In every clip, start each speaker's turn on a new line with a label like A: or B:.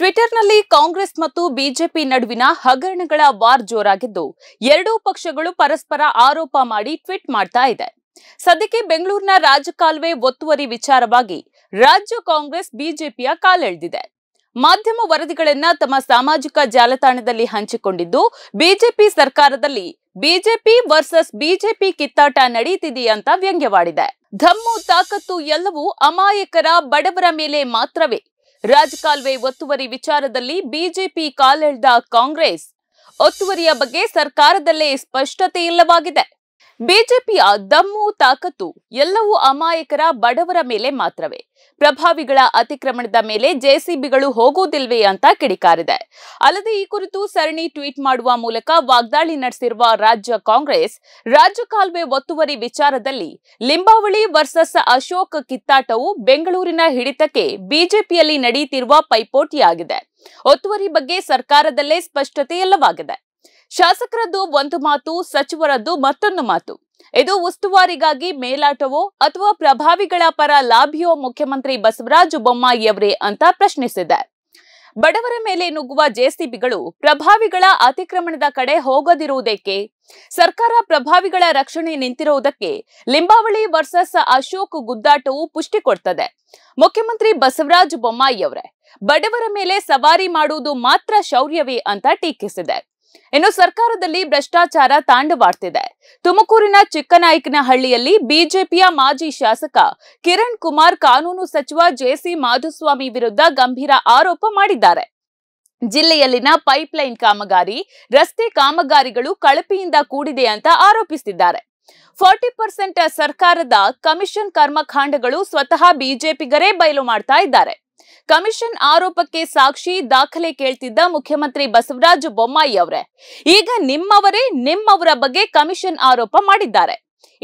A: ಟ್ವಿಟರ್ನಲ್ಲಿ ಕಾಂಗ್ರೆಸ್ ಮತ್ತು ಬಿಜೆಪಿ ನಡುವಿನ ಹಗರಣಗಳ ವಾರ್ ಜೋರಾಗಿದ್ದು ಎರಡೂ ಪಕ್ಷಗಳು ಪರಸ್ಪರ ಆರೋಪ ಮಾಡಿ ಟ್ವೀಟ್ ಮಾಡ್ತಾ ಇದೆ ಸದ್ಯಕ್ಕೆ ಬೆಂಗಳೂರಿನ ರಾಜಕಾಲುವೆ ಒತ್ತುವರಿ ವಿಚಾರವಾಗಿ ರಾಜ್ಯ ಕಾಂಗ್ರೆಸ್ ಬಿಜೆಪಿಯ ಕಾಲೆಳೆದಿದೆ ಮಾಧ್ಯಮ ವರದಿಗಳನ್ನ ತಮ್ಮ ಸಾಮಾಜಿಕ ಜಾಲತಾಣದಲ್ಲಿ ಹಂಚಿಕೊಂಡಿದ್ದು ಬಿಜೆಪಿ ಸರ್ಕಾರದಲ್ಲಿ ಬಿಜೆಪಿ ವರ್ಸಸ್ ಬಿಜೆಪಿ ಕಿತ್ತಾಟ ಅಂತ ವ್ಯಂಗ್ಯವಾಡಿದೆ ಧಮ್ಮು ತಾಕತ್ತು ಎಲ್ಲವೂ ಅಮಾಯಕರ ಬಡವರ ಮೇಲೆ ಮಾತ್ರವೇ ರಾಜಕಾಲುವೆ ಒತ್ತುವರಿ ವಿಚಾರದಲ್ಲಿ ಬಿಜೆಪಿ ಕಾಲೆಳೆದ ಕಾಂಗ್ರೆಸ್ ಒತ್ತುವರಿಯ ಬಗ್ಗೆ ಸರ್ಕಾರದಲ್ಲೇ ಸ್ಪಷ್ಟತೆ ಇಲ್ಲವಾಗಿದೆ ಬಿಜೆಪಿಯ ದಮ್ಮು ತಾಕತ್ತು ಎಲ್ಲವೂ ಅಮಾಯಕರ ಬಡವರ ಮೇಲೆ ಮಾತ್ರವೇ ಪ್ರಭಾವಿಗಳ ಅತಿಕ್ರಮಣದ ಮೇಲೆ ಜೆಸಿಬಿಗಳು ಹೋಗುವುದಿಲ್ವೇ ಅಂತ ಕಿಡಿಕಾರಿದೆ ಅಲ್ಲದೆ ಈ ಕುರಿತು ಸರಣಿ ಟ್ವೀಟ್ ಮಾಡುವ ಮೂಲಕ ವಾಗ್ದಾಳಿ ನಡೆಸಿರುವ ರಾಜ್ಯ ಕಾಂಗ್ರೆಸ್ ರಾಜ್ಯ ಕಾಲುವೆ ಒತ್ತುವರಿ ವಿಚಾರದಲ್ಲಿ ಲಿಂಬಾವಳಿ ವರ್ಸಸ್ ಅಶೋಕ್ ಕಿತ್ತಾಟವು ಬೆಂಗಳೂರಿನ ಹಿಡಿತಕ್ಕೆ ಬಿಜೆಪಿಯಲ್ಲಿ ನಡೆಯುತ್ತಿರುವ ಪೈಪೋಟಿಯಾಗಿದೆ ಒತ್ತುವರಿ ಬಗ್ಗೆ ಸರ್ಕಾರದಲ್ಲೇ ಸ್ಪಷ್ಟತೆ ಇಲ್ಲವಾಗಿದೆ ಶಾಸಕರದ್ದು ಒಂದು ಮಾತು ಸಚಿವರದ್ದು ಮತ್ತೊಂದು ಮಾತು ಇದು ಉಸ್ತುವಾರಿಗಾಗಿ ಮೇಲಾಟವೋ ಅಥವಾ ಪ್ರಭಾವಿಗಳ ಪರ ಲಾಭಿಯೋ ಮುಖ್ಯಮಂತ್ರಿ ಬಸವರಾಜ ಬೊಮ್ಮಾಯಿಯವರೇ ಅಂತ ಪ್ರಶ್ನಿಸಿದೆ ಬಡವರ ಮೇಲೆ ನುಗ್ಗುವ ಜೆಸಿಬಿಗಳು ಪ್ರಭಾವಿಗಳ ಅತಿಕ್ರಮಣದ ಕಡೆ ಹೋಗದಿರುವುದಕ್ಕೆ ಸರ್ಕಾರ ಪ್ರಭಾವಿಗಳ ರಕ್ಷಣೆ ನಿಂತಿರುವುದಕ್ಕೆ ಲಿಂಬಾವಳಿ ವರ್ಸಸ್ ಅಶೋಕ್ ಗುದ್ದಾಟವು ಪುಷ್ಟಿ ಕೊಡ್ತದೆ ಮುಖ್ಯಮಂತ್ರಿ ಬಸವರಾಜ ಬೊಮ್ಮಾಯಿಯವರೇ ಬಡವರ ಮೇಲೆ ಸವಾರಿ ಮಾಡುವುದು ಮಾತ್ರ ಶೌರ್ಯವೇ ಅಂತ ಟೀಕಿಸಿದೆ ಇನ್ನು ಸರ್ಕಾರದಲ್ಲಿ ಭ್ರಷ್ಟಾಚಾರ ತಾಂಡವಾಡ್ತಿದೆ ತುಮಕೂರಿನ ಚಿಕ್ಕನಾಯ್ಕನಹಳ್ಳಿಯಲ್ಲಿ ಬಿಜೆಪಿಯ ಮಾಜಿ ಶಾಸಕ ಕಿರಣ್ ಕುಮಾರ್ ಕಾನೂನು ಸಚಿವ ಜೆಸಿ ಮಾಧುಸ್ವಾಮಿ ವಿರುದ್ಧ ಗಂಭೀರ ಆರೋಪ ಮಾಡಿದ್ದಾರೆ ಜಿಲ್ಲೆಯಲ್ಲಿನ ಪೈಪ್ಲೈನ್ ಕಾಮಗಾರಿ ರಸ್ತೆ ಕಾಮಗಾರಿಗಳು ಕಳಪೆಯಿಂದ ಕೂಡಿದೆ ಅಂತ ಆರೋಪಿಸಿದ್ದಾರೆ ಫಾರ್ಟಿ ಪರ್ಸೆಂಟ್ ಸರ್ಕಾರದ ಕಮಿಷನ್ ಕರ್ಮಕಾಂಡಗಳು ಸ್ವತಃ ಬಿಜೆಪಿಗರೇ ಬಯಲು ಮಾಡ್ತಾ ಇದ್ದಾರೆ ಕಮಿಷನ್ ಆರೋಪಕ್ಕೆ ಸಾಕ್ಷಿ ದಾಖಲೆ ಕೇಳ್ತಿದ್ದ ಮುಖ್ಯಮಂತ್ರಿ ಬಸವರಾಜ ಬೊಮ್ಮಾಯಿ ಅವರೇ ಈಗ ನಿಮ್ಮವರೇ ನಿಮ್ಮವರ ಬಗ್ಗೆ ಕಮಿಷನ್ ಆರೋಪ ಮಾಡಿದ್ದಾರೆ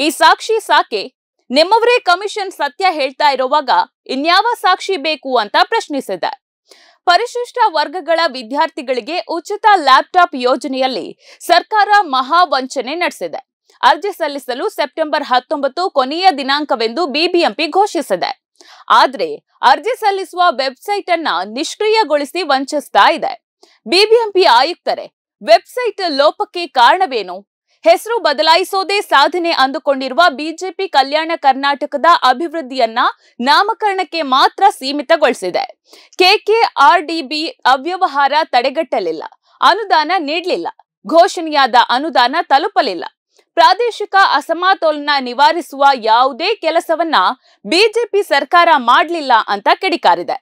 A: ಈ ಸಾಕ್ಷಿ ಸಾಕೆ ನಿಮ್ಮವರೇ ಕಮಿಷನ್ ಸತ್ಯ ಹೇಳ್ತಾ ಇರುವಾಗ ಇನ್ಯಾವ ಸಾಕ್ಷಿ ಬೇಕು ಅಂತ ಪ್ರಶ್ನಿಸಿದೆ ಪರಿಶಿಷ್ಟ ವರ್ಗಗಳ ವಿದ್ಯಾರ್ಥಿಗಳಿಗೆ ಉಚಿತ ಲ್ಯಾಪ್ಟಾಪ್ ಯೋಜನೆಯಲ್ಲಿ ಸರ್ಕಾರ ಮಹಾ ವಂಚನೆ ನಡೆಸಿದೆ ಅರ್ಜಿ ಸಲ್ಲಿಸಲು ಸೆಪ್ಟೆಂಬರ್ ಹತ್ತೊಂಬತ್ತು ಕೊನೆಯ ದಿನಾಂಕವೆಂದು ಬಿಬಿಎಂಪಿ ಘೋಷಿಸಿದೆ ಆದ್ರೆ ಅರ್ಜಿ ಸಲ್ಲಿಸುವ ವೆಬ್ಸೈಟ್ ಅನ್ನ ನಿಷ್ಕ್ರಿಯಗೊಳಿಸಿ ವಂಚಿಸ್ತಾ ಇದೆ ಬಿಬಿಎಂಪಿ ಆಯುಕ್ತರೇ ವೆಬ್ಸೈಟ್ ಲೋಪಕ್ಕೆ ಕಾರಣವೇನು ಹೆಸರು ಬದಲಾಯಿಸೋದೇ ಸಾಧನೆ ಅಂದುಕೊಂಡಿರುವ ಬಿಜೆಪಿ ಕಲ್ಯಾಣ ಕರ್ನಾಟಕದ ಅಭಿವೃದ್ಧಿಯನ್ನ ನಾಮಕರಣಕ್ಕೆ ಮಾತ್ರ ಸೀಮಿತಗೊಳಿಸಿದೆ ಕೆಕೆಆರ್ಡಿಬಿ ಅವ್ಯವಹಾರ ತಡೆಗಟ್ಟಲಿಲ್ಲ ಅನುದಾನ ನೀಡಲಿಲ್ಲ ಘೋಷಣೆಯಾದ ಅನುದಾನ ತಲುಪಲಿಲ್ಲ ಪ್ರಾದೇಶಿಕ ಅಸಮತೋಲನ ನಿವಾರಿಸುವ ಯಾವುದೇ ಕೆಲಸವನ್ನ ಬಿಜೆಪಿ ಸರ್ಕಾರ ಮಾಡಲಿಲ್ಲ ಅಂತ ಕಿಡಿಕಾರಿದೆ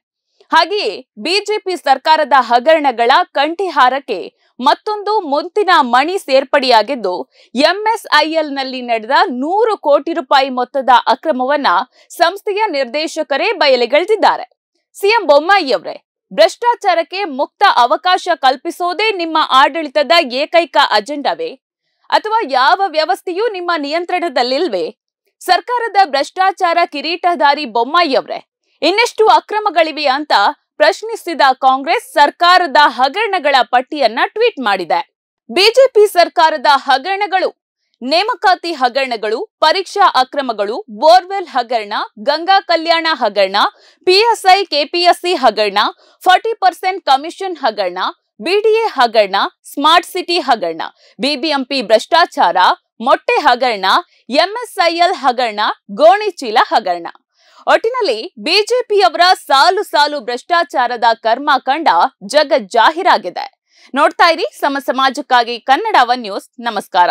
A: ಹಾಗೆಯೇ ಬಿಜೆಪಿ ಸರ್ಕಾರದ ಹಗರಣಗಳ ಕಂಠಿಹಾರಕ್ಕೆ ಮತ್ತೊಂದು ಮುಂತಿನ ಮಣಿ ಸೇರ್ಪಡೆಯಾಗಿದ್ದು ಎಂಎಸ್ಐಎಲ್ನಲ್ಲಿ ನಡೆದ ನೂರು ಕೋಟಿ ರೂಪಾಯಿ ಮೊತ್ತದ ಅಕ್ರಮವನ್ನ ಸಂಸ್ಥೆಯ ನಿರ್ದೇಶಕರೇ ಬಯಲಿಗೆಳೆದಿದ್ದಾರೆ ಸಿಎಂ ಬೊಮ್ಮಾಯಿಯವರೇ ಭ್ರಷ್ಟಾಚಾರಕ್ಕೆ ಮುಕ್ತ ಅವಕಾಶ ಕಲ್ಪಿಸೋದೇ ನಿಮ್ಮ ಆಡಳಿತದ ಏಕೈಕ ಅಜೆಂಡಾವೇ ಅಥವಾ ಯಾವ ವ್ಯವಸ್ಥೆಯೂ ನಿಮ್ಮ ನಿಯಂತ್ರಣದಲ್ಲಿಲ್ವೆ ಸರ್ಕಾರದ ಭ್ರಷ್ಟಾಚಾರ ಕಿರೀಟಧಾರಿ ಬೊಮ್ಮಾಯಿಯವರೇ ಇನ್ನೆಷ್ಟು ಅಕ್ರಮಗಳಿವೆ ಅಂತ ಪ್ರಶ್ನಿಸಿದ ಕಾಂಗ್ರೆಸ್ ಸರ್ಕಾರದ ಹಗರಣಗಳ ಪಟ್ಟಿಯನ್ನ ಟ್ವೀಟ್ ಮಾಡಿದೆ ಬಿಜೆಪಿ ಸರ್ಕಾರದ ಹಗರಣಗಳು ನೇಮಕಾತಿ ಹಗರಣಗಳು ಪರೀಕ್ಷಾ ಅಕ್ರಮಗಳು ಬೋರ್ವೆಲ್ ಹಗರಣ ಗಂಗಾ ಕಲ್ಯಾಣ ಹಗರಣ ಪಿಎಸ್ಐ ಕೆಪಿಎಸ್ಸಿ ಹಗರಣ ಫಾರ್ಟಿ ಪರ್ಸೆಂಟ್ ಕಮಿಷನ್ ಹಗರಣ ಬಿಡಿಎ ಹಗರಣ ಸ್ಮಾರ್ಟ್ ಸಿಟಿ ಹಗರಣ ಬಿಬಿಎಂಪಿ ಭ್ರಷ್ಟಾಚಾರ ಮೊಟ್ಟೆ ಹಗರಣ ಎಂಎಸ್ಐಎಲ್ ಹಗರಣ ಗೋಣಿಚೀಲ ಹಗರಣ ಒಟ್ಟಿನಲ್ಲಿ ಬಿಜೆಪಿಯವರ ಸಾಲು ಸಾಲು ಭ್ರಷ್ಟಾಚಾರದ ಕರ್ಮ ಜಗತ್ ಜಾಹೀರಾಗಿದೆ ನೋಡ್ತಾ ಇರಿ ಸಮ ಸಮಾಜಕ್ಕಾಗಿ ಕನ್ನಡವ ನ್ಯೂಸ್ ನಮಸ್ಕಾರ